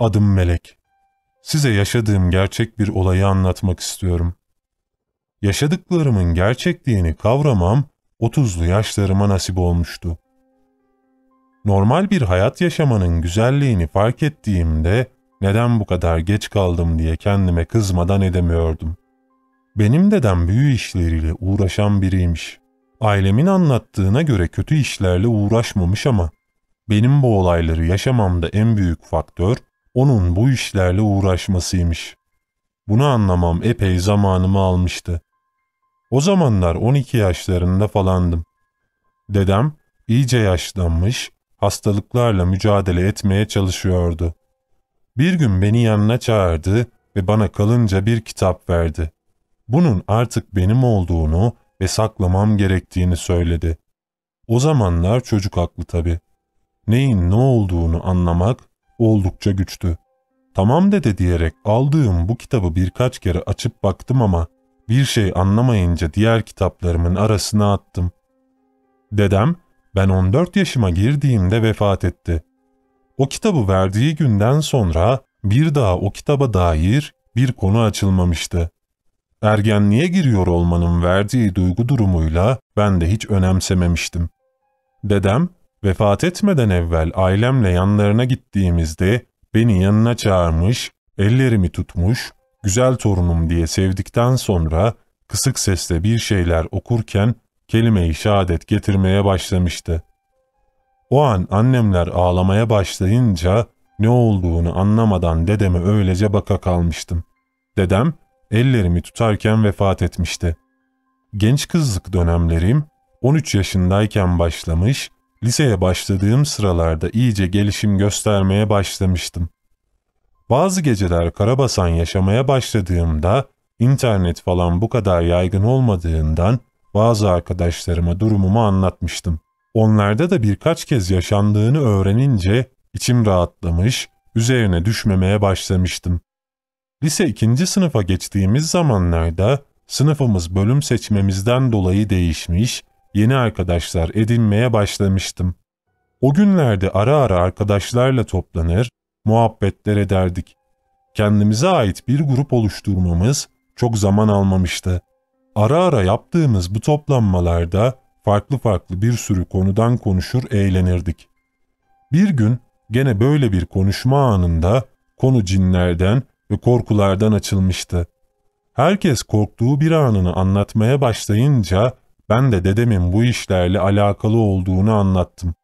Adım Melek. Size yaşadığım gerçek bir olayı anlatmak istiyorum. Yaşadıklarımın gerçekliğini kavramam 30'lu yaşlarıma nasip olmuştu. Normal bir hayat yaşamanın güzelliğini fark ettiğimde neden bu kadar geç kaldım diye kendime kızmadan edemiyordum. Benim dedem büyü işleriyle uğraşan biriymiş. Ailemin anlattığına göre kötü işlerle uğraşmamış ama benim bu olayları yaşamamda en büyük faktör onun bu işlerle uğraşmasıymış. Bunu anlamam epey zamanımı almıştı. O zamanlar 12 yaşlarında falandım. Dedem iyice yaşlanmış, hastalıklarla mücadele etmeye çalışıyordu. Bir gün beni yanına çağırdı ve bana kalınca bir kitap verdi. Bunun artık benim olduğunu ve saklamam gerektiğini söyledi. O zamanlar çocuk aklı tabii. Neyin ne olduğunu anlamak oldukça güçtü. Tamam dede diyerek aldığım bu kitabı birkaç kere açıp baktım ama bir şey anlamayınca diğer kitaplarımın arasına attım. Dedem ben 14 yaşıma girdiğimde vefat etti. O kitabı verdiği günden sonra bir daha o kitaba dair bir konu açılmamıştı. Ergenliğe giriyor olmanın verdiği duygu durumuyla ben de hiç önemsememiştim. Dedem Vefat etmeden evvel ailemle yanlarına gittiğimizde beni yanına çağırmış, ellerimi tutmuş, güzel torunum diye sevdikten sonra kısık sesle bir şeyler okurken kelime-i şehadet getirmeye başlamıştı. O an annemler ağlamaya başlayınca ne olduğunu anlamadan dedeme öylece baka kalmıştım. Dedem ellerimi tutarken vefat etmişti. Genç kızlık dönemlerim 13 yaşındayken başlamış, Liseye başladığım sıralarda iyice gelişim göstermeye başlamıştım. Bazı geceler karabasan yaşamaya başladığımda internet falan bu kadar yaygın olmadığından bazı arkadaşlarıma durumumu anlatmıştım. Onlarda da birkaç kez yaşandığını öğrenince içim rahatlamış, üzerine düşmemeye başlamıştım. Lise ikinci sınıfa geçtiğimiz zamanlarda sınıfımız bölüm seçmemizden dolayı değişmiş, yeni arkadaşlar edinmeye başlamıştım. O günlerde ara ara arkadaşlarla toplanır, muhabbetler ederdik. Kendimize ait bir grup oluşturmamız çok zaman almamıştı. Ara ara yaptığımız bu toplanmalarda farklı farklı bir sürü konudan konuşur eğlenirdik. Bir gün gene böyle bir konuşma anında konu cinlerden ve korkulardan açılmıştı. Herkes korktuğu bir anını anlatmaya başlayınca ben de dedemin bu işlerle alakalı olduğunu anlattım.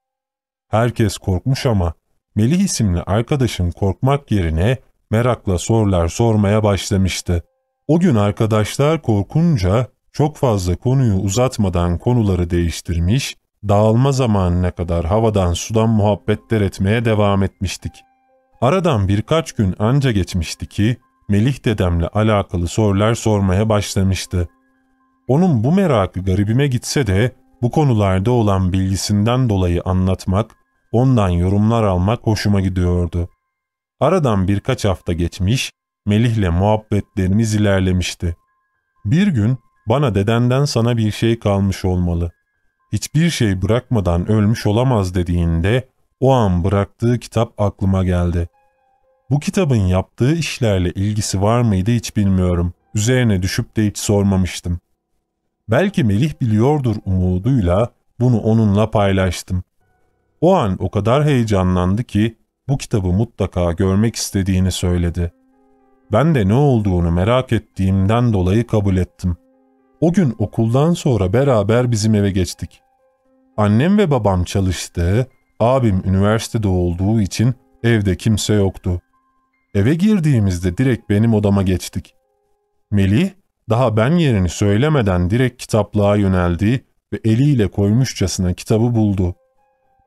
Herkes korkmuş ama Melih isimli arkadaşım korkmak yerine merakla sorular sormaya başlamıştı. O gün arkadaşlar korkunca çok fazla konuyu uzatmadan konuları değiştirmiş, dağılma zamanına kadar havadan sudan muhabbetler etmeye devam etmiştik. Aradan birkaç gün anca geçmişti ki Melih dedemle alakalı sorular sormaya başlamıştı. Onun bu merakı garibime gitse de bu konularda olan bilgisinden dolayı anlatmak, ondan yorumlar almak hoşuma gidiyordu. Aradan birkaç hafta geçmiş, Melih'le muhabbetlerimiz ilerlemişti. Bir gün bana dedenden sana bir şey kalmış olmalı. Hiçbir şey bırakmadan ölmüş olamaz dediğinde o an bıraktığı kitap aklıma geldi. Bu kitabın yaptığı işlerle ilgisi var mıydı hiç bilmiyorum. Üzerine düşüp de hiç sormamıştım. Belki Melih biliyordur umuduyla bunu onunla paylaştım. O an o kadar heyecanlandı ki bu kitabı mutlaka görmek istediğini söyledi. Ben de ne olduğunu merak ettiğimden dolayı kabul ettim. O gün okuldan sonra beraber bizim eve geçtik. Annem ve babam çalıştı, abim üniversitede olduğu için evde kimse yoktu. Eve girdiğimizde direkt benim odama geçtik. Melih daha ben yerini söylemeden direkt kitaplığa yöneldi ve eliyle koymuşçasına kitabı buldu.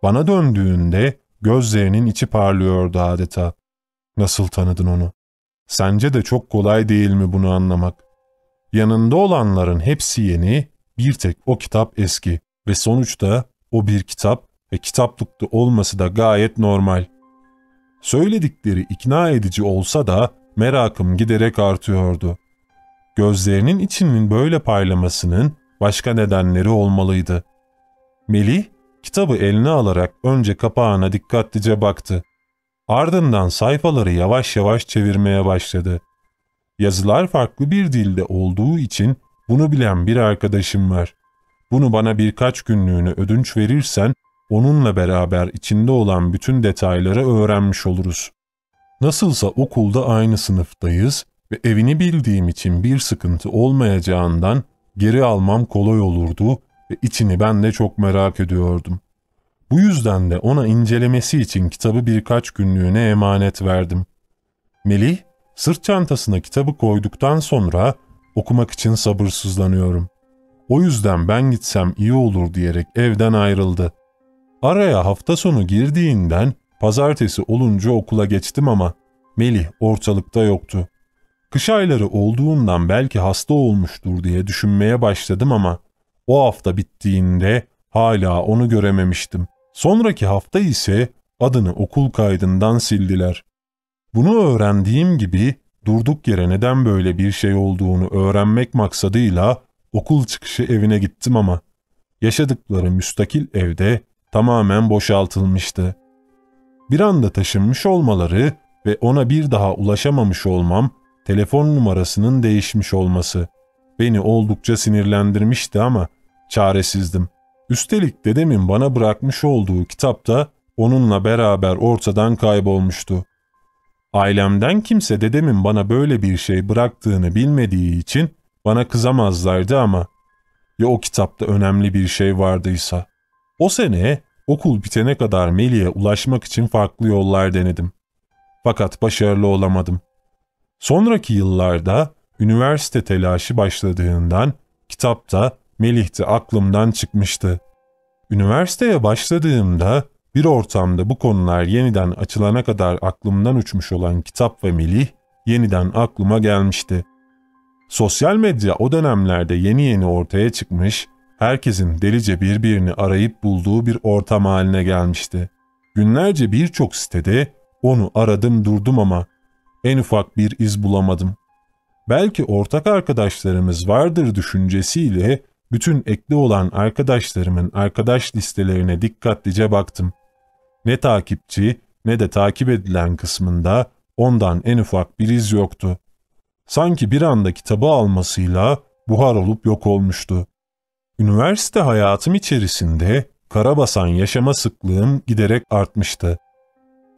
Bana döndüğünde gözlerinin içi parlıyordu adeta. Nasıl tanıdın onu? Sence de çok kolay değil mi bunu anlamak? Yanında olanların hepsi yeni, bir tek o kitap eski ve sonuçta o bir kitap ve kitaplıkta olması da gayet normal. Söyledikleri ikna edici olsa da merakım giderek artıyordu.'' Gözlerinin içinin böyle parlamasının başka nedenleri olmalıydı. Melih, kitabı eline alarak önce kapağına dikkatlice baktı. Ardından sayfaları yavaş yavaş çevirmeye başladı. Yazılar farklı bir dilde olduğu için bunu bilen bir arkadaşım var. Bunu bana birkaç günlüğüne ödünç verirsen onunla beraber içinde olan bütün detayları öğrenmiş oluruz. Nasılsa okulda aynı sınıftayız ve evini bildiğim için bir sıkıntı olmayacağından geri almam kolay olurdu ve içini ben de çok merak ediyordum. Bu yüzden de ona incelemesi için kitabı birkaç günlüğüne emanet verdim. Melih, sırt çantasına kitabı koyduktan sonra okumak için sabırsızlanıyorum. O yüzden ben gitsem iyi olur diyerek evden ayrıldı. Araya hafta sonu girdiğinden pazartesi olunca okula geçtim ama Melih ortalıkta yoktu. Kış ayları olduğundan belki hasta olmuştur diye düşünmeye başladım ama o hafta bittiğinde hala onu görememiştim. Sonraki hafta ise adını okul kaydından sildiler. Bunu öğrendiğim gibi durduk yere neden böyle bir şey olduğunu öğrenmek maksadıyla okul çıkışı evine gittim ama yaşadıkları müstakil evde tamamen boşaltılmıştı. Bir anda taşınmış olmaları ve ona bir daha ulaşamamış olmam telefon numarasının değişmiş olması beni oldukça sinirlendirmişti ama çaresizdim. Üstelik dedemin bana bırakmış olduğu kitap da onunla beraber ortadan kaybolmuştu. Ailemden kimse dedemin bana böyle bir şey bıraktığını bilmediği için bana kızamazlardı ama ya o kitapta önemli bir şey vardıysa. O sene okul bitene kadar Melih'e ulaşmak için farklı yollar denedim. Fakat başarılı olamadım. Sonraki yıllarda üniversite telaşı başladığından kitap kitapta Melih'ti aklımdan çıkmıştı. Üniversiteye başladığımda bir ortamda bu konular yeniden açılana kadar aklımdan uçmuş olan kitap ve Melih yeniden aklıma gelmişti. Sosyal medya o dönemlerde yeni yeni ortaya çıkmış, herkesin delice birbirini arayıp bulduğu bir ortam haline gelmişti. Günlerce birçok sitede onu aradım durdum ama en ufak bir iz bulamadım. Belki ortak arkadaşlarımız vardır düşüncesiyle bütün ekli olan arkadaşlarımın arkadaş listelerine dikkatlice baktım. Ne takipçi ne de takip edilen kısmında ondan en ufak bir iz yoktu. Sanki bir anda kitabı almasıyla buhar olup yok olmuştu. Üniversite hayatım içerisinde karabasan yaşama sıklığım giderek artmıştı.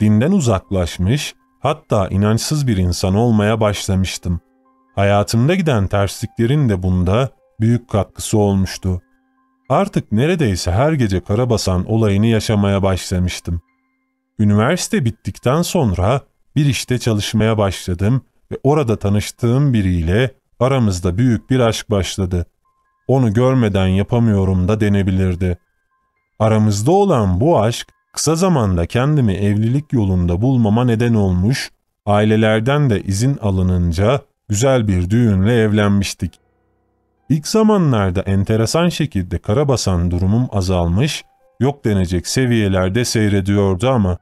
Dinden uzaklaşmış, Hatta inançsız bir insan olmaya başlamıştım. Hayatımda giden tersliklerin de bunda büyük katkısı olmuştu. Artık neredeyse her gece Karabasan olayını yaşamaya başlamıştım. Üniversite bittikten sonra bir işte çalışmaya başladım ve orada tanıştığım biriyle aramızda büyük bir aşk başladı. Onu görmeden yapamıyorum da denebilirdi. Aramızda olan bu aşk Kısa zamanda kendimi evlilik yolunda bulmama neden olmuş, ailelerden de izin alınınca güzel bir düğünle evlenmiştik. İlk zamanlarda enteresan şekilde karabasan durumum azalmış, yok denecek seviyelerde seyrediyordu ama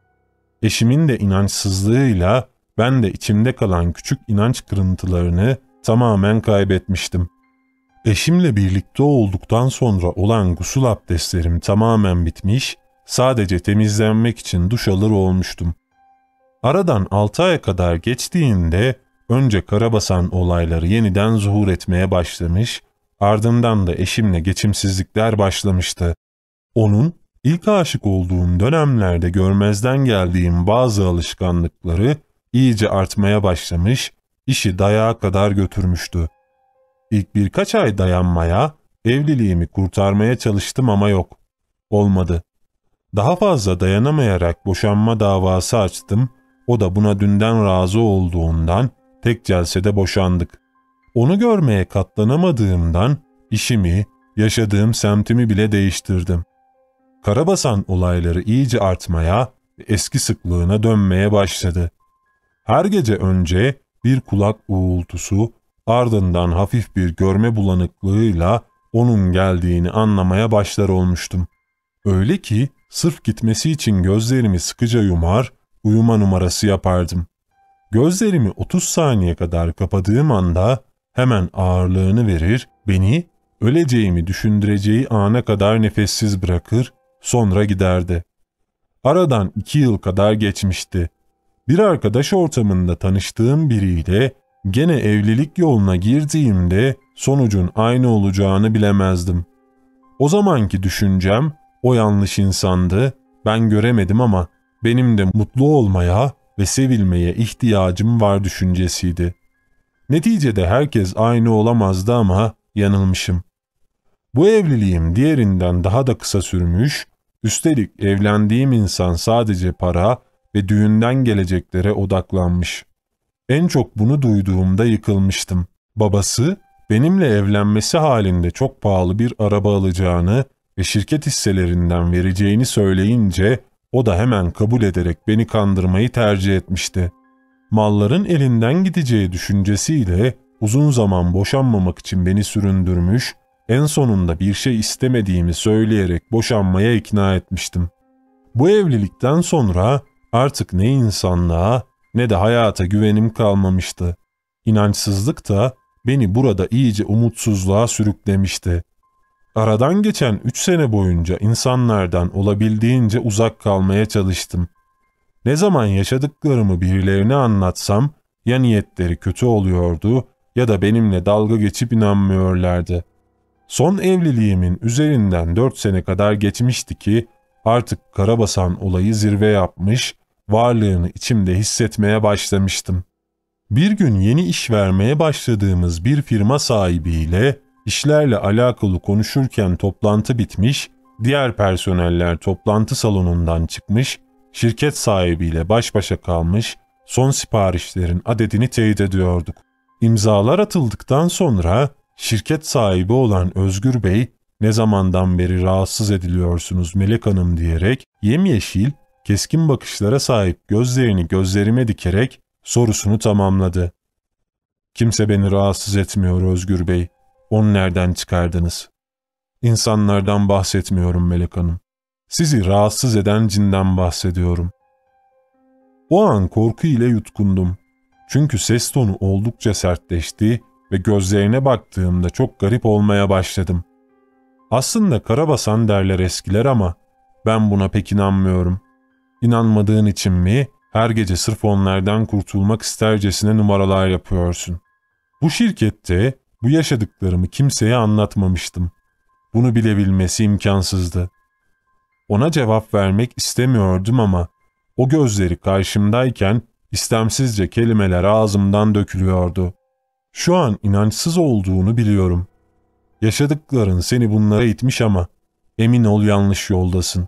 eşimin de inançsızlığıyla ben de içimde kalan küçük inanç kırıntılarını tamamen kaybetmiştim. Eşimle birlikte olduktan sonra olan gusul abdestlerim tamamen bitmiş, Sadece temizlenmek için duş alır olmuştum. Aradan altı ay kadar geçtiğinde önce Karabasan olayları yeniden zuhur etmeye başlamış, ardından da eşimle geçimsizlikler başlamıştı. Onun ilk aşık olduğum dönemlerde görmezden geldiğim bazı alışkanlıkları iyice artmaya başlamış, işi dayağa kadar götürmüştü. İlk birkaç ay dayanmaya, evliliğimi kurtarmaya çalıştım ama yok. Olmadı. Daha fazla dayanamayarak boşanma davası açtım. O da buna dünden razı olduğundan tek celsede boşandık. Onu görmeye katlanamadığımdan işimi, yaşadığım semtimi bile değiştirdim. Karabasan olayları iyice artmaya ve eski sıklığına dönmeye başladı. Her gece önce bir kulak uğultusu, ardından hafif bir görme bulanıklığıyla onun geldiğini anlamaya başlar olmuştum. Öyle ki Sırf gitmesi için gözlerimi sıkıca yumar, uyuma numarası yapardım. Gözlerimi 30 saniye kadar kapadığım anda hemen ağırlığını verir, beni öleceğimi düşündüreceği ana kadar nefessiz bırakır, sonra giderdi. Aradan iki yıl kadar geçmişti. Bir arkadaş ortamında tanıştığım biriyle gene evlilik yoluna girdiğimde sonucun aynı olacağını bilemezdim. O zamanki düşüncem o yanlış insandı, ben göremedim ama benim de mutlu olmaya ve sevilmeye ihtiyacım var düşüncesiydi. Neticede herkes aynı olamazdı ama yanılmışım. Bu evliliğim diğerinden daha da kısa sürmüş, üstelik evlendiğim insan sadece para ve düğünden geleceklere odaklanmış. En çok bunu duyduğumda yıkılmıştım. Babası benimle evlenmesi halinde çok pahalı bir araba alacağını ve şirket hisselerinden vereceğini söyleyince o da hemen kabul ederek beni kandırmayı tercih etmişti. Malların elinden gideceği düşüncesiyle uzun zaman boşanmamak için beni süründürmüş, en sonunda bir şey istemediğimi söyleyerek boşanmaya ikna etmiştim. Bu evlilikten sonra artık ne insanlığa ne de hayata güvenim kalmamıştı. İnançsızlık da beni burada iyice umutsuzluğa sürüklemişti. Aradan geçen 3 sene boyunca insanlardan olabildiğince uzak kalmaya çalıştım. Ne zaman yaşadıklarımı birilerine anlatsam ya niyetleri kötü oluyordu ya da benimle dalga geçip inanmıyorlardı. Son evliliğimin üzerinden 4 sene kadar geçmişti ki artık Karabasan olayı zirve yapmış, varlığını içimde hissetmeye başlamıştım. Bir gün yeni iş vermeye başladığımız bir firma sahibiyle İşlerle alakalı konuşurken toplantı bitmiş, diğer personeller toplantı salonundan çıkmış, şirket sahibiyle baş başa kalmış, son siparişlerin adedini teyit ediyorduk. İmzalar atıldıktan sonra şirket sahibi olan Özgür Bey ne zamandan beri rahatsız ediliyorsunuz Melek Hanım diyerek yemyeşil, keskin bakışlara sahip gözlerini gözlerime dikerek sorusunu tamamladı. Kimse beni rahatsız etmiyor Özgür Bey. Onu nereden çıkardınız? İnsanlardan bahsetmiyorum Melek Hanım. Sizi rahatsız eden cinden bahsediyorum. O an korku ile yutkundum. Çünkü ses tonu oldukça sertleşti ve gözlerine baktığımda çok garip olmaya başladım. Aslında karabasan derler eskiler ama ben buna pek inanmıyorum. İnanmadığın için mi her gece sırf onlardan kurtulmak istercesine numaralar yapıyorsun? Bu şirkette bu yaşadıklarımı kimseye anlatmamıştım. Bunu bilebilmesi imkansızdı. Ona cevap vermek istemiyordum ama o gözleri karşımdayken istemsizce kelimeler ağzımdan dökülüyordu. Şu an inançsız olduğunu biliyorum. Yaşadıkların seni bunlara itmiş ama emin ol yanlış yoldasın.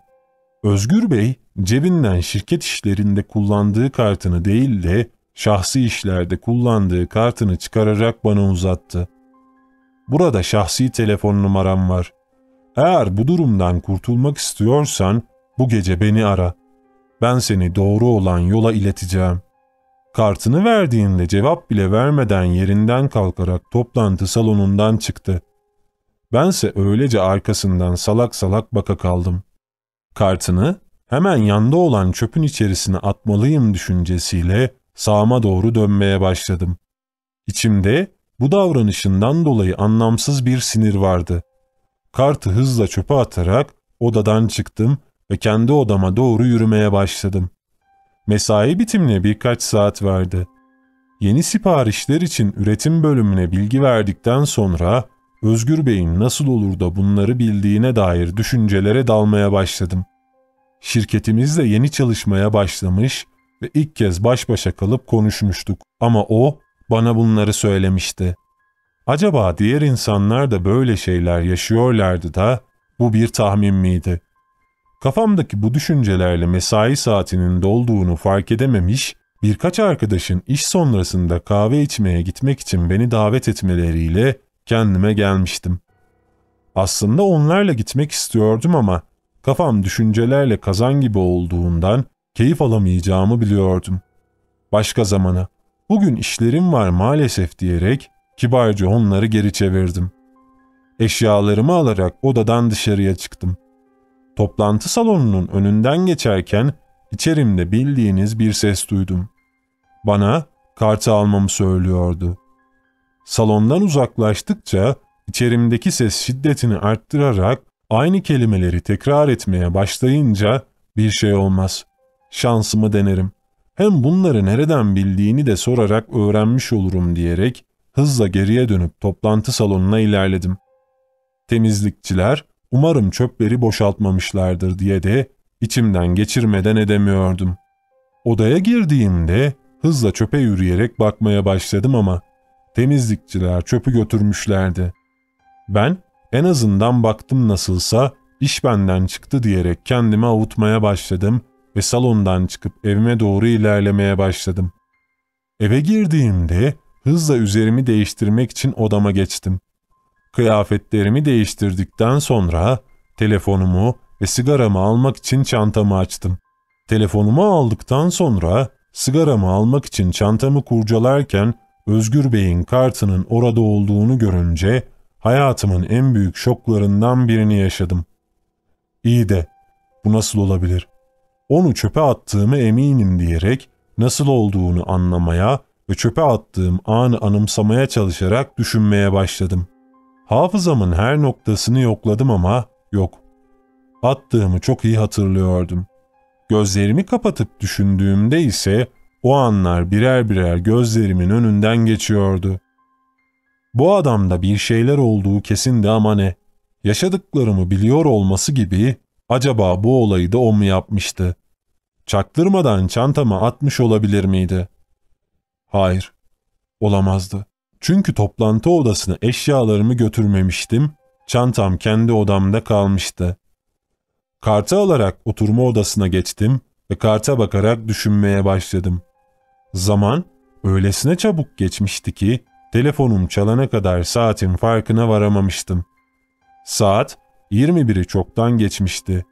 Özgür Bey cebinden şirket işlerinde kullandığı kartını değil de şahsi işlerde kullandığı kartını çıkararak bana uzattı. Burada şahsi telefon numaram var. Eğer bu durumdan kurtulmak istiyorsan bu gece beni ara. Ben seni doğru olan yola ileteceğim. Kartını verdiğinde cevap bile vermeden yerinden kalkarak toplantı salonundan çıktı. Bense öylece arkasından salak salak baka kaldım. Kartını hemen yanda olan çöpün içerisine atmalıyım düşüncesiyle sağıma doğru dönmeye başladım. İçimde bu davranışından dolayı anlamsız bir sinir vardı. Kartı hızla çöpe atarak odadan çıktım ve kendi odama doğru yürümeye başladım. Mesai bitimine birkaç saat verdi. Yeni siparişler için üretim bölümüne bilgi verdikten sonra Özgür Bey'in nasıl olur da bunları bildiğine dair düşüncelere dalmaya başladım. Şirketimizle yeni çalışmaya başlamış ve ilk kez baş başa kalıp konuşmuştuk ama o bana bunları söylemişti. Acaba diğer insanlar da böyle şeyler yaşıyorlardı da bu bir tahmin miydi? Kafamdaki bu düşüncelerle mesai saatinin dolduğunu fark edememiş, birkaç arkadaşın iş sonrasında kahve içmeye gitmek için beni davet etmeleriyle kendime gelmiştim. Aslında onlarla gitmek istiyordum ama kafam düşüncelerle kazan gibi olduğundan keyif alamayacağımı biliyordum. Başka zamana bugün işlerim var maalesef diyerek kibarca onları geri çevirdim. Eşyalarımı alarak odadan dışarıya çıktım. Toplantı salonunun önünden geçerken içerimde bildiğiniz bir ses duydum. Bana kartı almamı söylüyordu. Salondan uzaklaştıkça içerimdeki ses şiddetini arttırarak aynı kelimeleri tekrar etmeye başlayınca bir şey olmaz. Şansımı denerim hem bunları nereden bildiğini de sorarak öğrenmiş olurum diyerek hızla geriye dönüp toplantı salonuna ilerledim. Temizlikçiler umarım çöpleri boşaltmamışlardır diye de içimden geçirmeden edemiyordum. Odaya girdiğimde hızla çöpe yürüyerek bakmaya başladım ama temizlikçiler çöpü götürmüşlerdi. Ben en azından baktım nasılsa iş benden çıktı diyerek kendimi avutmaya başladım ve salondan çıkıp evime doğru ilerlemeye başladım. Eve girdiğimde hızla üzerimi değiştirmek için odama geçtim. Kıyafetlerimi değiştirdikten sonra telefonumu ve sigaramı almak için çantamı açtım. Telefonumu aldıktan sonra sigaramı almak için çantamı kurcalarken Özgür Bey'in kartının orada olduğunu görünce hayatımın en büyük şoklarından birini yaşadım. İyi de bu nasıl olabilir? onu çöpe attığımı eminim diyerek nasıl olduğunu anlamaya ve çöpe attığım anı anımsamaya çalışarak düşünmeye başladım. Hafızamın her noktasını yokladım ama yok. Attığımı çok iyi hatırlıyordum. Gözlerimi kapatıp düşündüğümde ise o anlar birer birer gözlerimin önünden geçiyordu. Bu adamda bir şeyler olduğu kesindi ama ne? Yaşadıklarımı biliyor olması gibi acaba bu olayı da o mu yapmıştı? çaktırmadan çantama atmış olabilir miydi? Hayır, olamazdı. Çünkü toplantı odasına eşyalarımı götürmemiştim, çantam kendi odamda kalmıştı. Kartı alarak oturma odasına geçtim ve karta bakarak düşünmeye başladım. Zaman öylesine çabuk geçmişti ki telefonum çalana kadar saatin farkına varamamıştım. Saat 21'i çoktan geçmişti.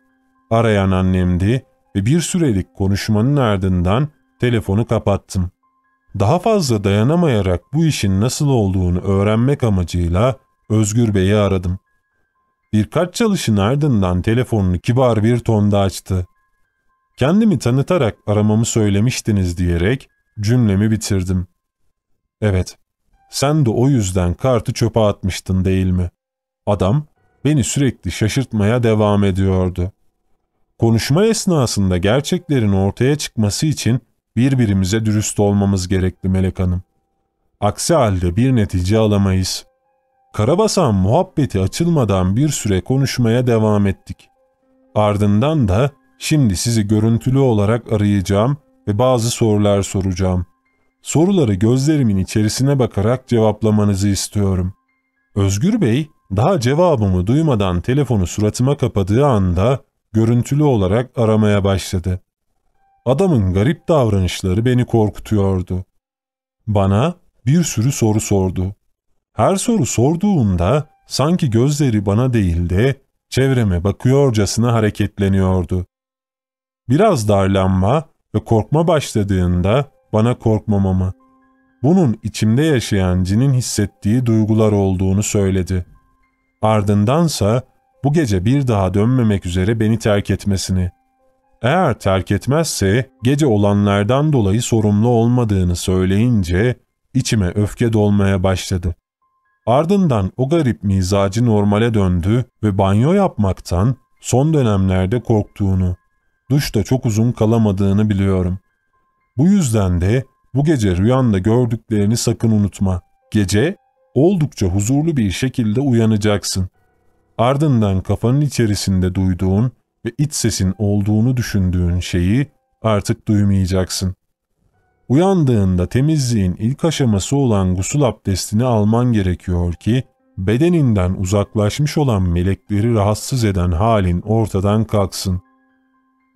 Arayan annemdi ve bir sürelik konuşmanın ardından telefonu kapattım. Daha fazla dayanamayarak bu işin nasıl olduğunu öğrenmek amacıyla Özgür Bey'i aradım. Birkaç çalışın ardından telefonunu kibar bir tonda açtı. Kendimi tanıtarak aramamı söylemiştiniz diyerek cümlemi bitirdim. Evet, sen de o yüzden kartı çöpe atmıştın değil mi? Adam beni sürekli şaşırtmaya devam ediyordu. Konuşma esnasında gerçeklerin ortaya çıkması için birbirimize dürüst olmamız gerekli Melek Hanım. Aksi halde bir netice alamayız. Karabasan muhabbeti açılmadan bir süre konuşmaya devam ettik. Ardından da şimdi sizi görüntülü olarak arayacağım ve bazı sorular soracağım. Soruları gözlerimin içerisine bakarak cevaplamanızı istiyorum. Özgür Bey daha cevabımı duymadan telefonu suratıma kapadığı anda görüntülü olarak aramaya başladı. Adamın garip davranışları beni korkutuyordu. Bana bir sürü soru sordu. Her soru sorduğunda sanki gözleri bana değil de çevreme bakıyorcasına hareketleniyordu. Biraz darlanma ve korkma başladığında bana korkmamamı, bunun içimde yaşayan cinin hissettiği duygular olduğunu söyledi. Ardındansa bu gece bir daha dönmemek üzere beni terk etmesini, eğer terk etmezse gece olanlardan dolayı sorumlu olmadığını söyleyince içime öfke dolmaya başladı. Ardından o garip mizacı normale döndü ve banyo yapmaktan son dönemlerde korktuğunu, duşta çok uzun kalamadığını biliyorum. Bu yüzden de bu gece rüyanda gördüklerini sakın unutma. Gece oldukça huzurlu bir şekilde uyanacaksın.'' Ardından kafanın içerisinde duyduğun ve iç sesin olduğunu düşündüğün şeyi artık duymayacaksın. Uyandığında temizliğin ilk aşaması olan gusül abdestini alman gerekiyor ki bedeninden uzaklaşmış olan melekleri rahatsız eden halin ortadan kalksın.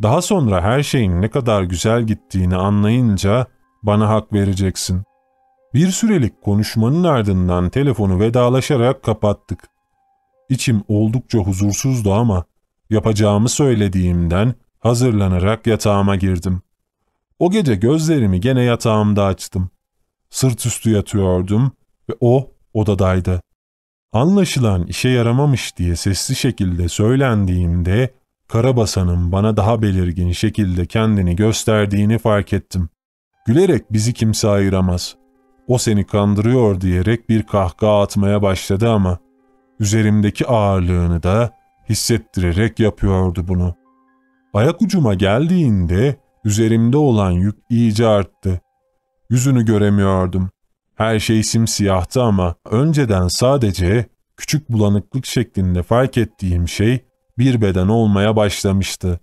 Daha sonra her şeyin ne kadar güzel gittiğini anlayınca bana hak vereceksin. Bir sürelik konuşmanın ardından telefonu vedalaşarak kapattık. İçim oldukça huzursuzdu ama yapacağımı söylediğimden hazırlanarak yatağıma girdim. O gece gözlerimi gene yatağımda açtım. Sırt üstü yatıyordum ve o odadaydı. Anlaşılan işe yaramamış diye sesli şekilde söylendiğimde Karabasan'ın bana daha belirgin şekilde kendini gösterdiğini fark ettim. Gülerek bizi kimse ayıramaz. O seni kandırıyor diyerek bir kahkaha atmaya başladı ama üzerimdeki ağırlığını da hissettirerek yapıyordu bunu. Ayak ucuma geldiğinde üzerimde olan yük iyice arttı. Yüzünü göremiyordum. Her şey simsiyahtı ama önceden sadece küçük bulanıklık şeklinde fark ettiğim şey bir beden olmaya başlamıştı.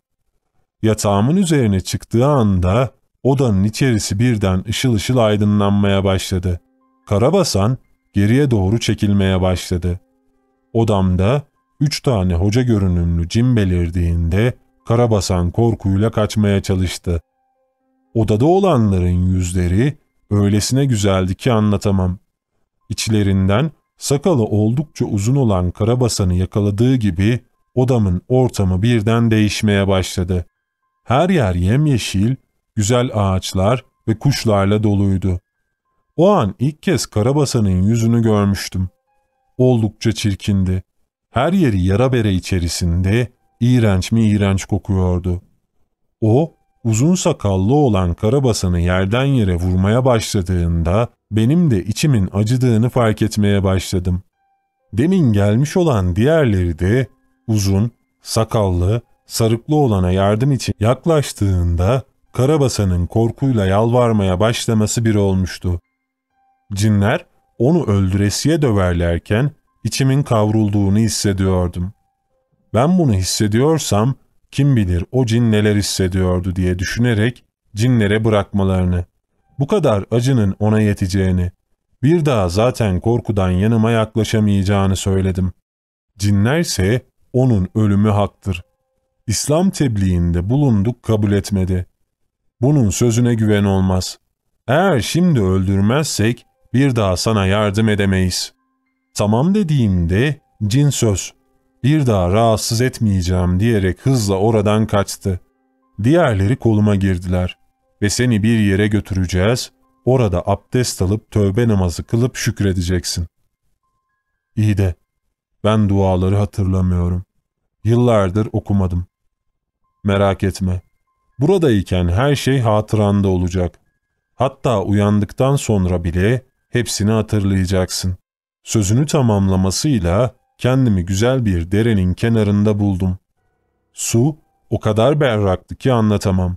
Yatağımın üzerine çıktığı anda odanın içerisi birden ışıl ışıl aydınlanmaya başladı. Karabasan geriye doğru çekilmeye başladı. Odamda üç tane hoca görünümlü cin belirdiğinde Karabasan korkuyla kaçmaya çalıştı. Odada olanların yüzleri öylesine güzeldi ki anlatamam. İçlerinden sakalı oldukça uzun olan Karabasan'ı yakaladığı gibi odamın ortamı birden değişmeye başladı. Her yer yemyeşil, güzel ağaçlar ve kuşlarla doluydu. O an ilk kez Karabasan'ın yüzünü görmüştüm oldukça çirkindi. Her yeri yara bere içerisinde iğrenç mi iğrenç kokuyordu. O uzun sakallı olan karabasanı yerden yere vurmaya başladığında benim de içimin acıdığını fark etmeye başladım. Demin gelmiş olan diğerleri de uzun, sakallı, sarıklı olana yardım için yaklaştığında Karabasa'nın korkuyla yalvarmaya başlaması bir olmuştu. Cinler onu öldüresiye döverlerken içimin kavrulduğunu hissediyordum. Ben bunu hissediyorsam kim bilir o cin neler hissediyordu diye düşünerek cinlere bırakmalarını, bu kadar acının ona yeteceğini, bir daha zaten korkudan yanıma yaklaşamayacağını söyledim. Cinler ise onun ölümü haktır. İslam tebliğinde bulunduk kabul etmedi. Bunun sözüne güven olmaz. Eğer şimdi öldürmezsek bir daha sana yardım edemeyiz. Tamam dediğimde cin söz, bir daha rahatsız etmeyeceğim diyerek hızla oradan kaçtı. Diğerleri koluma girdiler ve seni bir yere götüreceğiz, orada abdest alıp tövbe namazı kılıp şükredeceksin. İyi de ben duaları hatırlamıyorum. Yıllardır okumadım. Merak etme. Buradayken her şey hatıranda olacak. Hatta uyandıktan sonra bile hepsini hatırlayacaksın. Sözünü tamamlamasıyla kendimi güzel bir derenin kenarında buldum. Su o kadar berraktı ki anlatamam.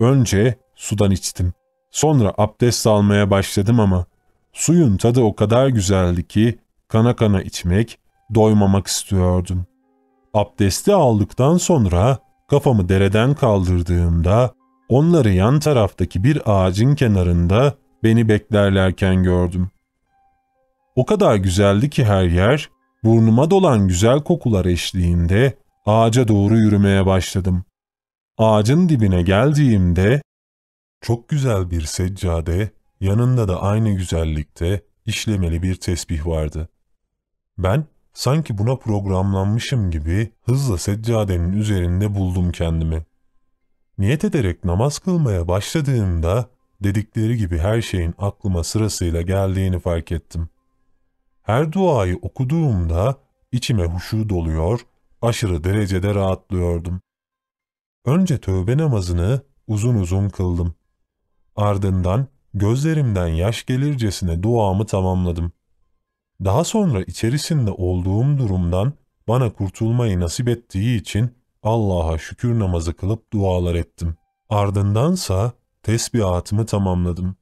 Önce sudan içtim. Sonra abdest almaya başladım ama suyun tadı o kadar güzeldi ki kana kana içmek, doymamak istiyordum. Abdesti aldıktan sonra kafamı dereden kaldırdığımda onları yan taraftaki bir ağacın kenarında beni beklerlerken gördüm. O kadar güzeldi ki her yer, burnuma dolan güzel kokular eşliğinde ağaca doğru yürümeye başladım. Ağacın dibine geldiğimde çok güzel bir seccade, yanında da aynı güzellikte işlemeli bir tesbih vardı. Ben sanki buna programlanmışım gibi hızla seccadenin üzerinde buldum kendimi. Niyet ederek namaz kılmaya başladığımda dedikleri gibi her şeyin aklıma sırasıyla geldiğini fark ettim. Her duayı okuduğumda içime huşu doluyor, aşırı derecede rahatlıyordum. Önce tövbe namazını uzun uzun kıldım. Ardından gözlerimden yaş gelircesine duamı tamamladım. Daha sonra içerisinde olduğum durumdan bana kurtulmayı nasip ettiği için Allah'a şükür namazı kılıp dualar ettim. Ardındansa tesbihatımı tamamladım.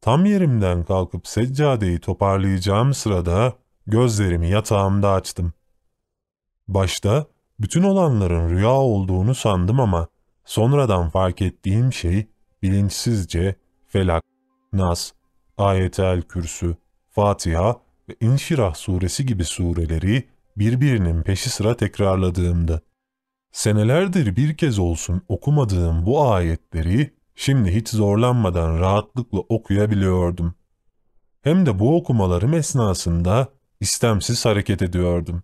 Tam yerimden kalkıp seccadeyi toparlayacağım sırada gözlerimi yatağımda açtım. Başta bütün olanların rüya olduğunu sandım ama sonradan fark ettiğim şey bilinçsizce Felak, Nas, Ayet-el Kürsü, Fatiha ve İnşirah suresi gibi sureleri birbirinin peşi sıra tekrarladığımdı. Senelerdir bir kez olsun okumadığım bu ayetleri Şimdi hiç zorlanmadan rahatlıkla okuyabiliyordum. Hem de bu okumalarım esnasında istemsiz hareket ediyordum.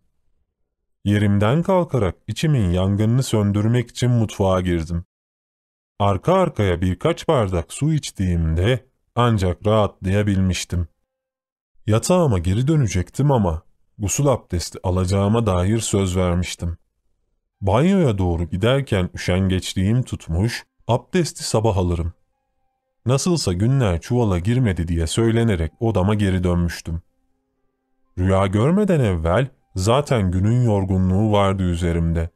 Yerimden kalkarak içimin yangınını söndürmek için mutfağa girdim. Arka arkaya birkaç bardak su içtiğimde ancak rahatlayabilmiştim. Yatağıma geri dönecektim ama gusul abdesti alacağıma dair söz vermiştim. Banyoya doğru giderken üşengeçliğim tutmuş, Abdesti sabah alırım. Nasılsa günler çuvala girmedi diye söylenerek odama geri dönmüştüm. Rüya görmeden evvel zaten günün yorgunluğu vardı üzerimde.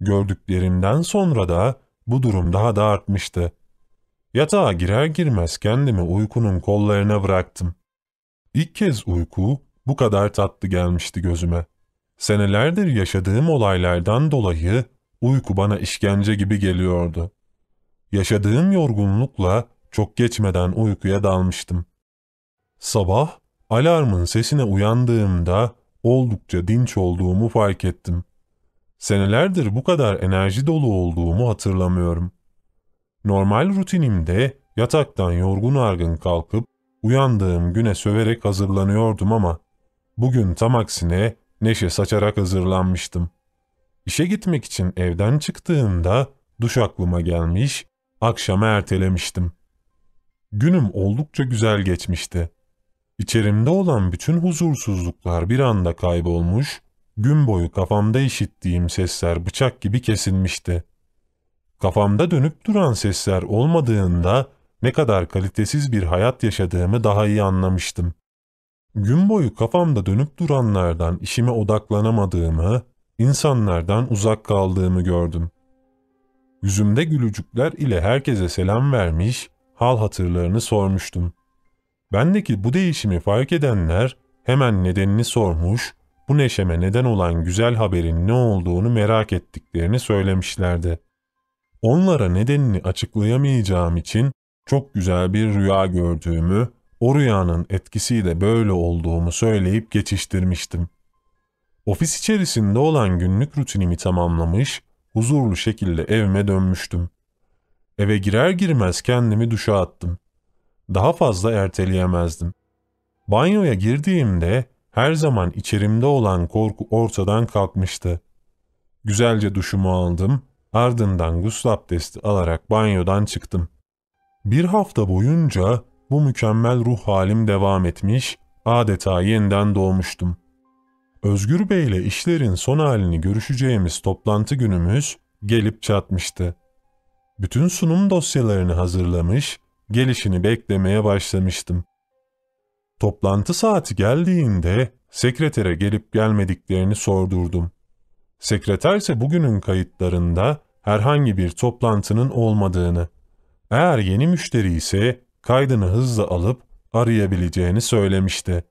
Gördüklerimden sonra da bu durum daha da artmıştı. Yatağa girer girmez kendimi uykunun kollarına bıraktım. İlk kez uyku bu kadar tatlı gelmişti gözüme. Senelerdir yaşadığım olaylardan dolayı uyku bana işkence gibi geliyordu. Yaşadığım yorgunlukla çok geçmeden uykuya dalmıştım. Sabah alarmın sesine uyandığımda oldukça dinç olduğumu fark ettim. Senelerdir bu kadar enerji dolu olduğumu hatırlamıyorum. Normal rutinimde yataktan yorgun argın kalkıp uyandığım güne söverek hazırlanıyordum ama bugün tam aksine neşe saçarak hazırlanmıştım. İşe gitmek için evden çıktığımda duş aklıma gelmiş akşama ertelemiştim. Günüm oldukça güzel geçmişti. İçerimde olan bütün huzursuzluklar bir anda kaybolmuş, gün boyu kafamda işittiğim sesler bıçak gibi kesilmişti. Kafamda dönüp duran sesler olmadığında ne kadar kalitesiz bir hayat yaşadığımı daha iyi anlamıştım. Gün boyu kafamda dönüp duranlardan işime odaklanamadığımı, insanlardan uzak kaldığımı gördüm. Yüzümde gülücükler ile herkese selam vermiş, hal hatırlarını sormuştum. Bendeki bu değişimi fark edenler hemen nedenini sormuş, bu neşeme neden olan güzel haberin ne olduğunu merak ettiklerini söylemişlerdi. Onlara nedenini açıklayamayacağım için çok güzel bir rüya gördüğümü, o rüyanın etkisiyle böyle olduğumu söyleyip geçiştirmiştim. Ofis içerisinde olan günlük rutinimi tamamlamış, huzurlu şekilde evime dönmüştüm. Eve girer girmez kendimi duşa attım. Daha fazla erteleyemezdim. Banyoya girdiğimde her zaman içerimde olan korku ortadan kalkmıştı. Güzelce duşumu aldım, ardından gusül abdesti alarak banyodan çıktım. Bir hafta boyunca bu mükemmel ruh halim devam etmiş, adeta yeniden doğmuştum.'' Özgür Bey ile işlerin son halini görüşeceğimiz toplantı günümüz gelip çatmıştı. Bütün sunum dosyalarını hazırlamış, gelişini beklemeye başlamıştım. Toplantı saati geldiğinde sekretere gelip gelmediklerini sordurdum. Sekreter ise bugünün kayıtlarında herhangi bir toplantının olmadığını, eğer yeni müşteri ise kaydını hızlı alıp arayabileceğini söylemişti.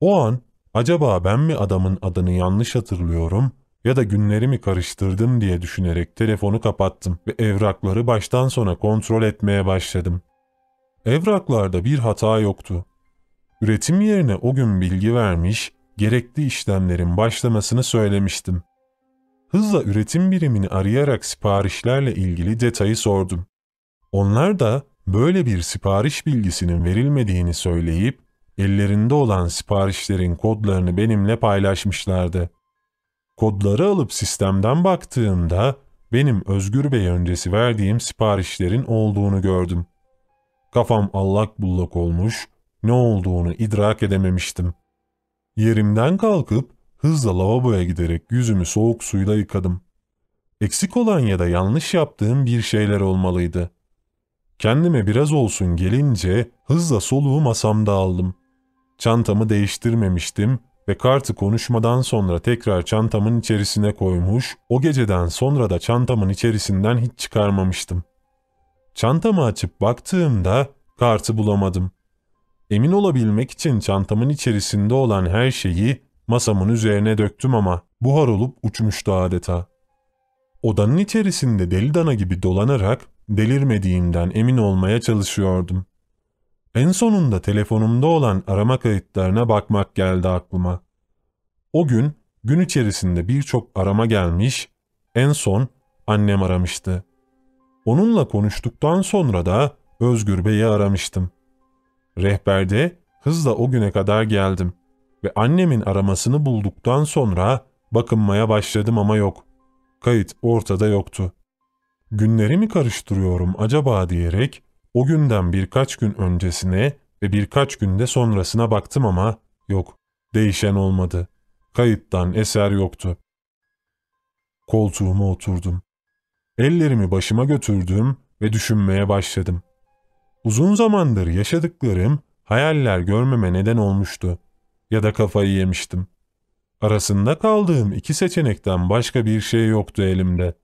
O an Acaba ben mi adamın adını yanlış hatırlıyorum ya da günlerimi karıştırdım diye düşünerek telefonu kapattım ve evrakları baştan sona kontrol etmeye başladım. Evraklarda bir hata yoktu. Üretim yerine o gün bilgi vermiş, gerekli işlemlerin başlamasını söylemiştim. Hızla üretim birimini arayarak siparişlerle ilgili detayı sordum. Onlar da böyle bir sipariş bilgisinin verilmediğini söyleyip ellerinde olan siparişlerin kodlarını benimle paylaşmışlardı. Kodları alıp sistemden baktığımda benim Özgür Bey öncesi verdiğim siparişlerin olduğunu gördüm. Kafam allak bullak olmuş, ne olduğunu idrak edememiştim. Yerimden kalkıp hızla lavaboya giderek yüzümü soğuk suyla yıkadım. Eksik olan ya da yanlış yaptığım bir şeyler olmalıydı. Kendime biraz olsun gelince hızla soluğu masamda aldım. Çantamı değiştirmemiştim ve kartı konuşmadan sonra tekrar çantamın içerisine koymuş, o geceden sonra da çantamın içerisinden hiç çıkarmamıştım. Çantamı açıp baktığımda kartı bulamadım. Emin olabilmek için çantamın içerisinde olan her şeyi masamın üzerine döktüm ama buhar olup uçmuştu adeta. Odanın içerisinde deli dana gibi dolanarak delirmediğimden emin olmaya çalışıyordum. En sonunda telefonumda olan arama kayıtlarına bakmak geldi aklıma. O gün gün içerisinde birçok arama gelmiş, en son annem aramıştı. Onunla konuştuktan sonra da Özgür Bey'i aramıştım. Rehberde hızla o güne kadar geldim ve annemin aramasını bulduktan sonra bakınmaya başladım ama yok. Kayıt ortada yoktu. Günlerimi karıştırıyorum acaba diyerek o günden birkaç gün öncesine ve birkaç günde sonrasına baktım ama yok, değişen olmadı. Kayıttan eser yoktu. Koltuğuma oturdum. Ellerimi başıma götürdüm ve düşünmeye başladım. Uzun zamandır yaşadıklarım hayaller görmeme neden olmuştu. Ya da kafayı yemiştim. Arasında kaldığım iki seçenekten başka bir şey yoktu elimde.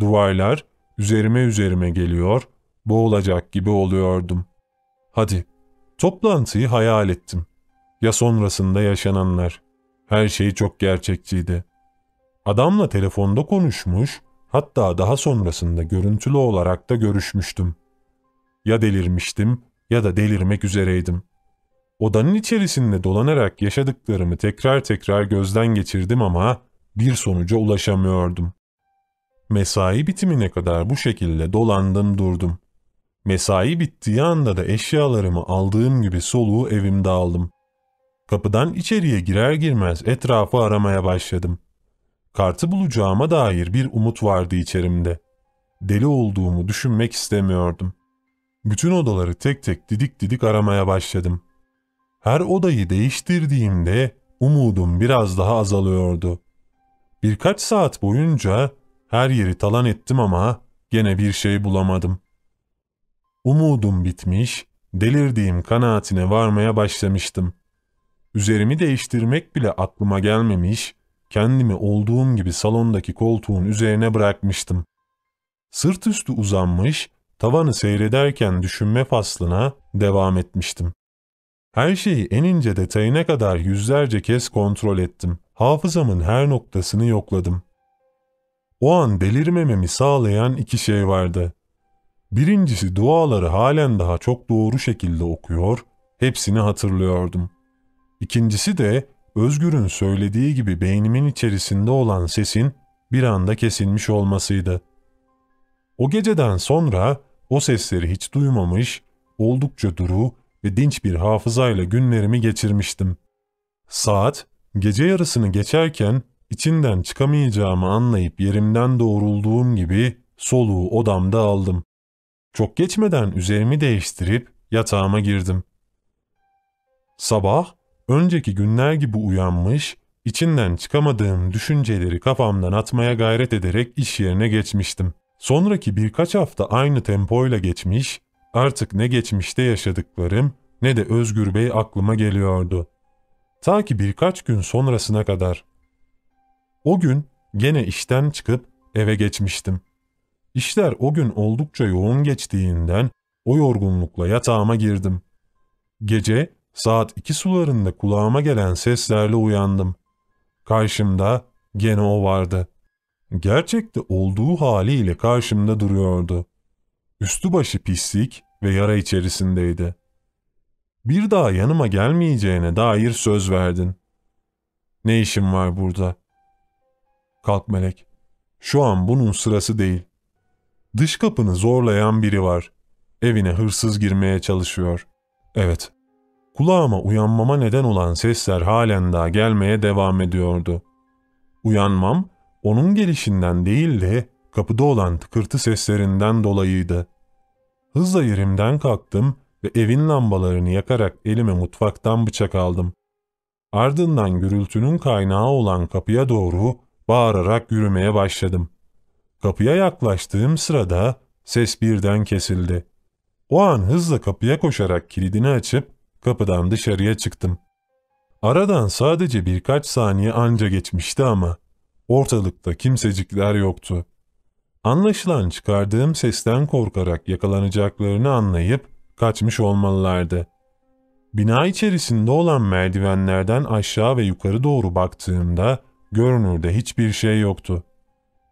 Duvarlar üzerime üzerime geliyor boğulacak gibi oluyordum. Hadi, toplantıyı hayal ettim. Ya sonrasında yaşananlar. Her şey çok gerçekçiydi. Adamla telefonda konuşmuş, hatta daha sonrasında görüntülü olarak da görüşmüştüm. Ya delirmiştim ya da delirmek üzereydim. Odanın içerisinde dolanarak yaşadıklarımı tekrar tekrar gözden geçirdim ama bir sonuca ulaşamıyordum. Mesai bitimine kadar bu şekilde dolandım durdum. Mesai bittiği anda da eşyalarımı aldığım gibi soluğu evimde aldım. Kapıdan içeriye girer girmez etrafı aramaya başladım. Kartı bulacağıma dair bir umut vardı içerimde. Deli olduğumu düşünmek istemiyordum. Bütün odaları tek tek didik didik aramaya başladım. Her odayı değiştirdiğimde umudum biraz daha azalıyordu. Birkaç saat boyunca her yeri talan ettim ama gene bir şey bulamadım. Umudum bitmiş, delirdiğim kanaatine varmaya başlamıştım. Üzerimi değiştirmek bile aklıma gelmemiş, kendimi olduğum gibi salondaki koltuğun üzerine bırakmıştım. Sırt üstü uzanmış, tavanı seyrederken düşünme faslına devam etmiştim. Her şeyi en ince detayına kadar yüzlerce kez kontrol ettim. Hafızamın her noktasını yokladım. O an delirmememi sağlayan iki şey vardı. Birincisi duaları halen daha çok doğru şekilde okuyor, hepsini hatırlıyordum. İkincisi de Özgür'ün söylediği gibi beynimin içerisinde olan sesin bir anda kesilmiş olmasıydı. O geceden sonra o sesleri hiç duymamış, oldukça duru ve dinç bir hafızayla günlerimi geçirmiştim. Saat gece yarısını geçerken içinden çıkamayacağımı anlayıp yerimden doğrulduğum gibi soluğu odamda aldım. Çok geçmeden üzerimi değiştirip yatağıma girdim. Sabah, önceki günler gibi uyanmış, içinden çıkamadığım düşünceleri kafamdan atmaya gayret ederek iş yerine geçmiştim. Sonraki birkaç hafta aynı tempoyla geçmiş, artık ne geçmişte yaşadıklarım ne de Özgür Bey aklıma geliyordu. Ta ki birkaç gün sonrasına kadar. O gün gene işten çıkıp eve geçmiştim. İşler o gün oldukça yoğun geçtiğinden o yorgunlukla yatağıma girdim. Gece saat iki sularında kulağıma gelen seslerle uyandım. Karşımda gene o vardı. Gerçekte olduğu haliyle karşımda duruyordu. Üstü başı pislik ve yara içerisindeydi. Bir daha yanıma gelmeyeceğine dair söz verdin. Ne işin var burada? Kalk melek. Şu an bunun sırası değil. Dış kapını zorlayan biri var. Evine hırsız girmeye çalışıyor. Evet. Kulağıma uyanmama neden olan sesler halen daha gelmeye devam ediyordu. Uyanmam onun gelişinden değil de kapıda olan tıkırtı seslerinden dolayıydı. Hızla yerimden kalktım ve evin lambalarını yakarak elime mutfaktan bıçak aldım. Ardından gürültünün kaynağı olan kapıya doğru bağırarak yürümeye başladım. Kapıya yaklaştığım sırada ses birden kesildi. O an hızla kapıya koşarak kilidini açıp kapıdan dışarıya çıktım. Aradan sadece birkaç saniye anca geçmişti ama ortalıkta kimsecikler yoktu. Anlaşılan çıkardığım sesten korkarak yakalanacaklarını anlayıp kaçmış olmalılardı. Bina içerisinde olan merdivenlerden aşağı ve yukarı doğru baktığımda görünürde hiçbir şey yoktu.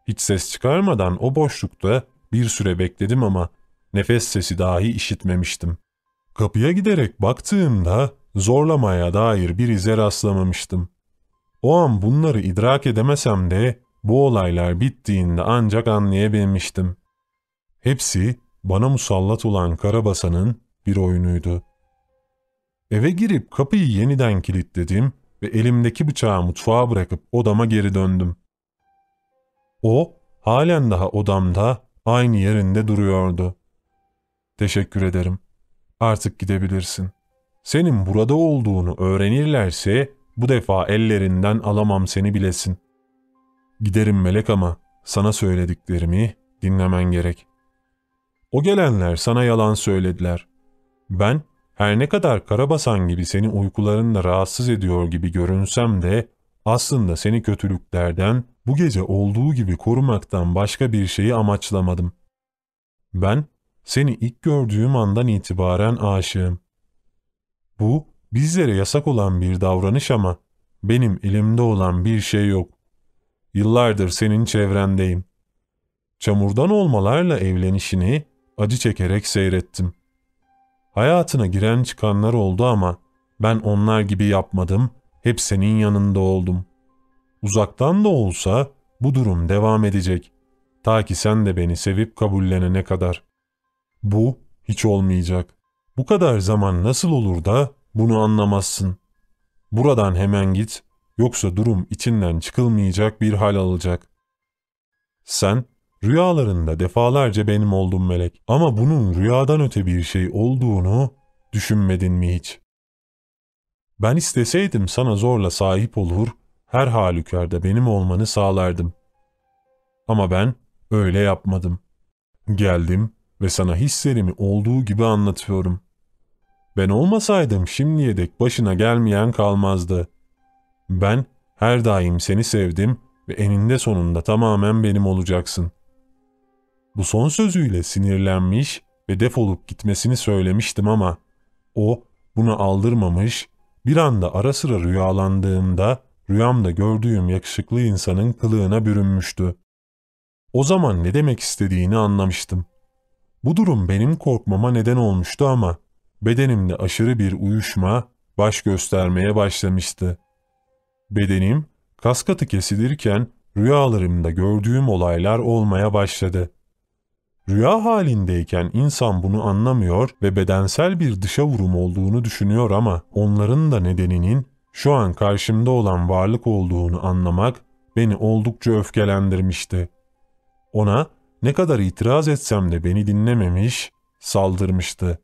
Hiç ses çıkarmadan o boşlukta bir süre bekledim ama nefes sesi dahi işitmemiştim. Kapıya giderek baktığımda zorlamaya dair bir ize rastlamamıştım. O an bunları idrak edemesem de bu olaylar bittiğinde ancak anlayabilmiştim. Hepsi bana musallat olan Karabasan'ın bir oyunuydu. Eve girip kapıyı yeniden kilitledim ve elimdeki bıçağı mutfağa bırakıp odama geri döndüm. O halen daha odamda aynı yerinde duruyordu. Teşekkür ederim. Artık gidebilirsin. Senin burada olduğunu öğrenirlerse bu defa ellerinden alamam seni bilesin. Giderim melek ama sana söylediklerimi dinlemen gerek. O gelenler sana yalan söylediler. Ben her ne kadar karabasan gibi seni uykularında rahatsız ediyor gibi görünsem de aslında seni kötülüklerden bu gece olduğu gibi korumaktan başka bir şeyi amaçlamadım. Ben seni ilk gördüğüm andan itibaren aşığım. Bu bizlere yasak olan bir davranış ama benim elimde olan bir şey yok. Yıllardır senin çevrendeyim. Çamurdan olmalarla evlenişini acı çekerek seyrettim. Hayatına giren çıkanlar oldu ama ben onlar gibi yapmadım, hep senin yanında oldum.'' Uzaktan da olsa bu durum devam edecek. Ta ki sen de beni sevip kabullenene kadar. Bu hiç olmayacak. Bu kadar zaman nasıl olur da bunu anlamazsın. Buradan hemen git, yoksa durum içinden çıkılmayacak bir hal alacak. Sen rüyalarında defalarca benim oldum melek ama bunun rüyadan öte bir şey olduğunu düşünmedin mi hiç? Ben isteseydim sana zorla sahip olur, her halükarda benim olmanı sağlardım. Ama ben öyle yapmadım. Geldim ve sana hislerimi olduğu gibi anlatıyorum. Ben olmasaydım şimdiye dek başına gelmeyen kalmazdı. Ben her daim seni sevdim ve eninde sonunda tamamen benim olacaksın. Bu son sözüyle sinirlenmiş ve defolup gitmesini söylemiştim ama o buna aldırmamış, bir anda ara sıra rüyalandığımda rüyamda gördüğüm yakışıklı insanın kılığına bürünmüştü. O zaman ne demek istediğini anlamıştım. Bu durum benim korkmama neden olmuştu ama bedenimde aşırı bir uyuşma baş göstermeye başlamıştı. Bedenim kas katı kesilirken rüyalarımda gördüğüm olaylar olmaya başladı. Rüya halindeyken insan bunu anlamıyor ve bedensel bir dışa vurum olduğunu düşünüyor ama onların da nedeninin şu an karşımda olan varlık olduğunu anlamak beni oldukça öfkelendirmişti. Ona ne kadar itiraz etsem de beni dinlememiş, saldırmıştı.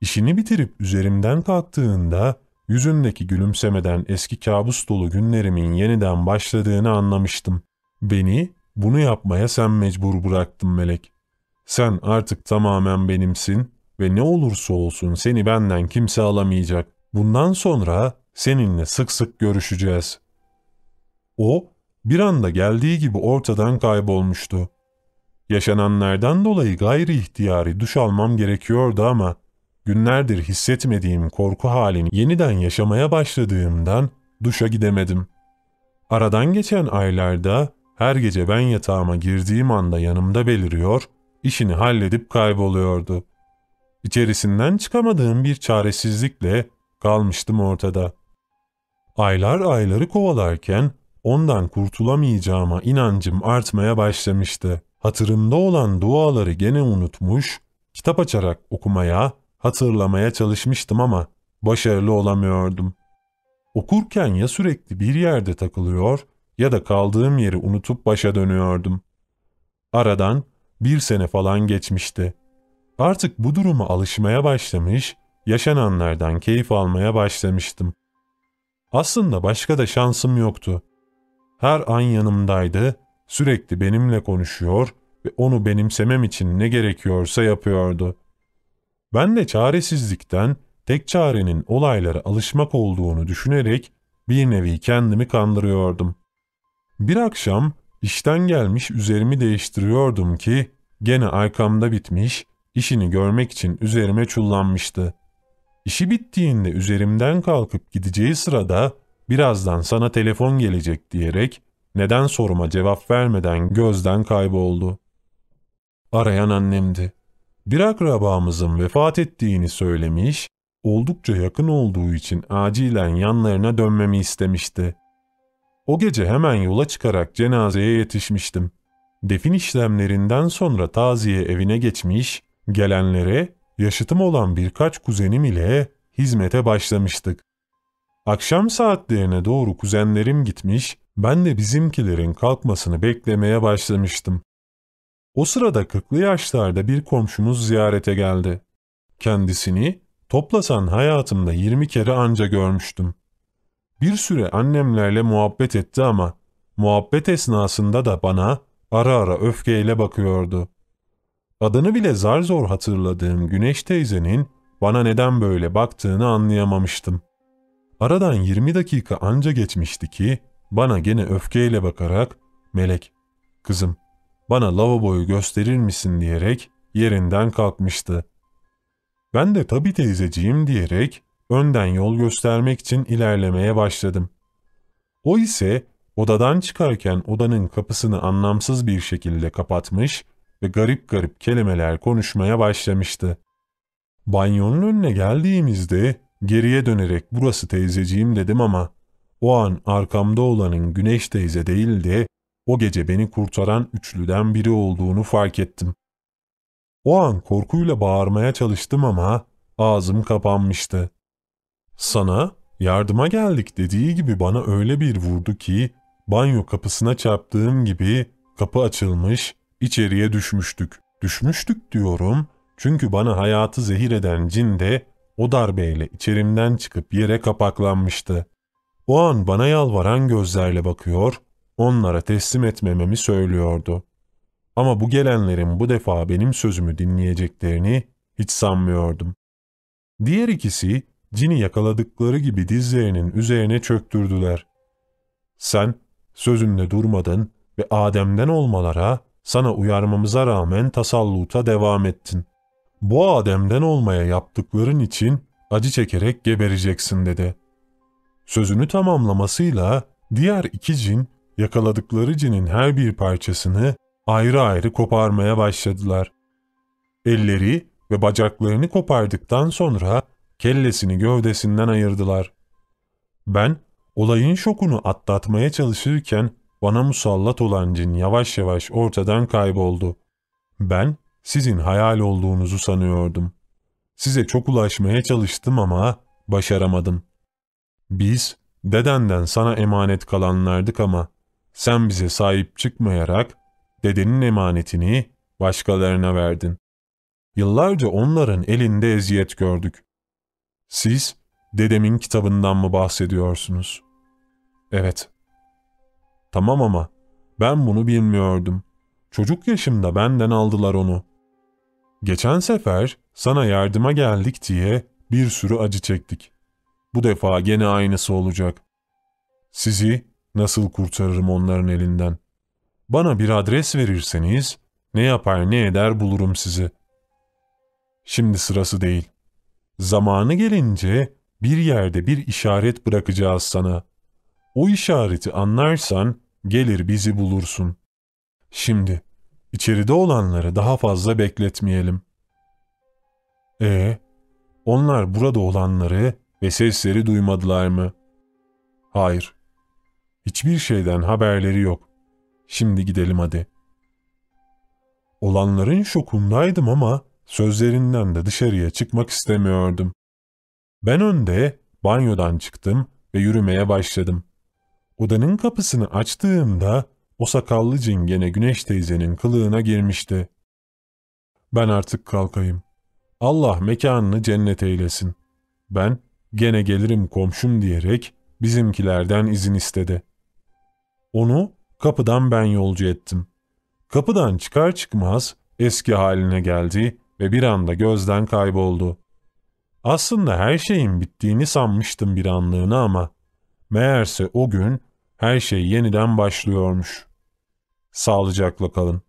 İşini bitirip üzerimden kalktığında yüzündeki gülümsemeden eski kabus dolu günlerimin yeniden başladığını anlamıştım. Beni bunu yapmaya sen mecbur bıraktın Melek. Sen artık tamamen benimsin ve ne olursa olsun seni benden kimse alamayacak. Bundan sonra Seninle sık sık görüşeceğiz. O, bir anda geldiği gibi ortadan kaybolmuştu. Yaşananlardan dolayı gayri ihtiyari duş almam gerekiyordu ama günlerdir hissetmediğim korku halini yeniden yaşamaya başladığımdan duşa gidemedim. Aradan geçen aylarda her gece ben yatağıma girdiğim anda yanımda beliriyor, işini halledip kayboluyordu. İçerisinden çıkamadığım bir çaresizlikle kalmıştım ortada.'' Aylar ayları kovalarken ondan kurtulamayacağıma inancım artmaya başlamıştı. Hatırımda olan duaları gene unutmuş, kitap açarak okumaya, hatırlamaya çalışmıştım ama başarılı olamıyordum. Okurken ya sürekli bir yerde takılıyor ya da kaldığım yeri unutup başa dönüyordum. Aradan bir sene falan geçmişti. Artık bu duruma alışmaya başlamış, yaşananlardan keyif almaya başlamıştım. Aslında başka da şansım yoktu. Her an yanımdaydı, sürekli benimle konuşuyor ve onu benimsemem için ne gerekiyorsa yapıyordu. Ben de çaresizlikten tek çarenin olaylara alışmak olduğunu düşünerek bir nevi kendimi kandırıyordum. Bir akşam işten gelmiş üzerimi değiştiriyordum ki gene arkamda bitmiş, işini görmek için üzerime çullanmıştı.'' İşi bittiğinde üzerimden kalkıp gideceği sırada birazdan sana telefon gelecek diyerek neden soruma cevap vermeden gözden kayboldu. Arayan annemdi. Bir akrabamızın vefat ettiğini söylemiş, oldukça yakın olduğu için acilen yanlarına dönmemi istemişti. O gece hemen yola çıkarak cenazeye yetişmiştim. Defin işlemlerinden sonra taziye evine geçmiş, gelenlere yaşıtım olan birkaç kuzenim ile hizmete başlamıştık. Akşam saatlerine doğru kuzenlerim gitmiş, ben de bizimkilerin kalkmasını beklemeye başlamıştım. O sırada kırklı yaşlarda bir komşumuz ziyarete geldi. Kendisini toplasan hayatımda 20 kere anca görmüştüm. Bir süre annemlerle muhabbet etti ama muhabbet esnasında da bana ara ara öfkeyle bakıyordu. Adını bile zar zor hatırladığım Güneş teyzenin bana neden böyle baktığını anlayamamıştım. Aradan 20 dakika anca geçmişti ki bana gene öfkeyle bakarak Melek, kızım bana lavaboyu gösterir misin diyerek yerinden kalkmıştı. Ben de tabii teyzeciğim diyerek önden yol göstermek için ilerlemeye başladım. O ise odadan çıkarken odanın kapısını anlamsız bir şekilde kapatmış ve garip garip kelimeler konuşmaya başlamıştı. Banyonun önüne geldiğimizde geriye dönerek burası teyzeciğim dedim ama o an arkamda olanın Güneş teyze değil de o gece beni kurtaran üçlüden biri olduğunu fark ettim. O an korkuyla bağırmaya çalıştım ama ağzım kapanmıştı. Sana yardıma geldik dediği gibi bana öyle bir vurdu ki banyo kapısına çarptığım gibi kapı açılmış İçeriye düşmüştük. Düşmüştük diyorum çünkü bana hayatı zehir eden cin de o darbeyle içerimden çıkıp yere kapaklanmıştı. O an bana yalvaran gözlerle bakıyor, onlara teslim etmememi söylüyordu. Ama bu gelenlerin bu defa benim sözümü dinleyeceklerini hiç sanmıyordum. Diğer ikisi cini yakaladıkları gibi dizlerinin üzerine çöktürdüler. Sen sözünde durmadın ve Adem'den olmalara sana uyarmamıza rağmen tasalluta devam ettin. Bu Adem'den olmaya yaptıkların için acı çekerek gebereceksin dedi. Sözünü tamamlamasıyla diğer iki cin yakaladıkları cinin her bir parçasını ayrı ayrı koparmaya başladılar. Elleri ve bacaklarını kopardıktan sonra kellesini gövdesinden ayırdılar. Ben olayın şokunu atlatmaya çalışırken bana musallat olan cin yavaş yavaş ortadan kayboldu. Ben sizin hayal olduğunuzu sanıyordum. Size çok ulaşmaya çalıştım ama başaramadım. Biz dedenden sana emanet kalanlardık ama sen bize sahip çıkmayarak dedenin emanetini başkalarına verdin. Yıllarca onların elinde eziyet gördük. Siz dedemin kitabından mı bahsediyorsunuz? Evet, Tamam ama ben bunu bilmiyordum. Çocuk yaşımda benden aldılar onu. Geçen sefer sana yardıma geldik diye bir sürü acı çektik. Bu defa gene aynısı olacak. Sizi nasıl kurtarırım onların elinden? Bana bir adres verirseniz ne yapar ne eder bulurum sizi. Şimdi sırası değil. Zamanı gelince bir yerde bir işaret bırakacağız sana.'' O işareti anlarsan gelir bizi bulursun. Şimdi içeride olanları daha fazla bekletmeyelim. E onlar burada olanları ve sesleri duymadılar mı? Hayır. Hiçbir şeyden haberleri yok. Şimdi gidelim hadi. Olanların şokundaydım ama sözlerinden de dışarıya çıkmak istemiyordum. Ben önde banyodan çıktım ve yürümeye başladım. Odanın kapısını açtığımda o sakallı cin gene Güneş teyzenin kılığına girmişti. Ben artık kalkayım. Allah mekanını cennet eylesin. Ben gene gelirim komşum diyerek bizimkilerden izin istedi. Onu kapıdan ben yolcu ettim. Kapıdan çıkar çıkmaz eski haline geldi ve bir anda gözden kayboldu. Aslında her şeyin bittiğini sanmıştım bir anlığına ama Meğerse o gün her şey yeniden başlıyormuş. Sağlıcakla kalın.